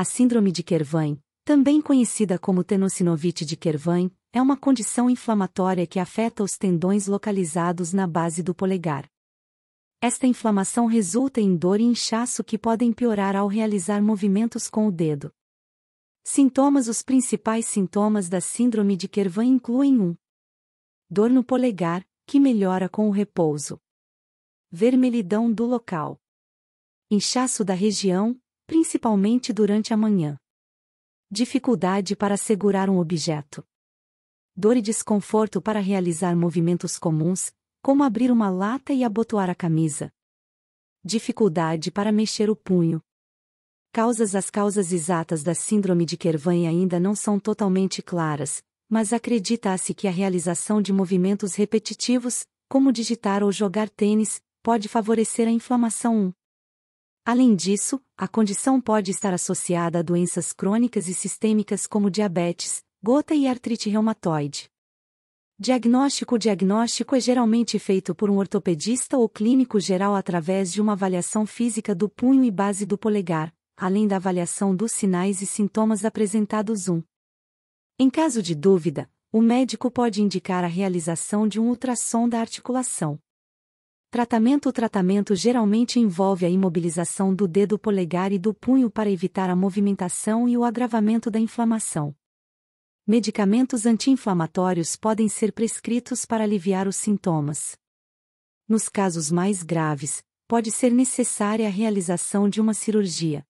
A síndrome de Kervain, também conhecida como tenosinovite de Kervain, é uma condição inflamatória que afeta os tendões localizados na base do polegar. Esta inflamação resulta em dor e inchaço que podem piorar ao realizar movimentos com o dedo. Sintomas Os principais sintomas da síndrome de Kervain incluem 1. Um, dor no polegar, que melhora com o repouso. Vermelhidão do local. Inchaço da região, principalmente durante a manhã. Dificuldade para segurar um objeto. Dor e desconforto para realizar movimentos comuns, como abrir uma lata e abotoar a camisa. Dificuldade para mexer o punho. Causas As causas exatas da síndrome de Kervan ainda não são totalmente claras, mas acredita-se que a realização de movimentos repetitivos, como digitar ou jogar tênis, pode favorecer a inflamação 1. Além disso, a condição pode estar associada a doenças crônicas e sistêmicas como diabetes, gota e artrite reumatoide. Diagnóstico O diagnóstico é geralmente feito por um ortopedista ou clínico geral através de uma avaliação física do punho e base do polegar, além da avaliação dos sinais e sintomas apresentados. 1. Em caso de dúvida, o médico pode indicar a realização de um ultrassom da articulação. Tratamento O tratamento geralmente envolve a imobilização do dedo polegar e do punho para evitar a movimentação e o agravamento da inflamação. Medicamentos anti-inflamatórios podem ser prescritos para aliviar os sintomas. Nos casos mais graves, pode ser necessária a realização de uma cirurgia.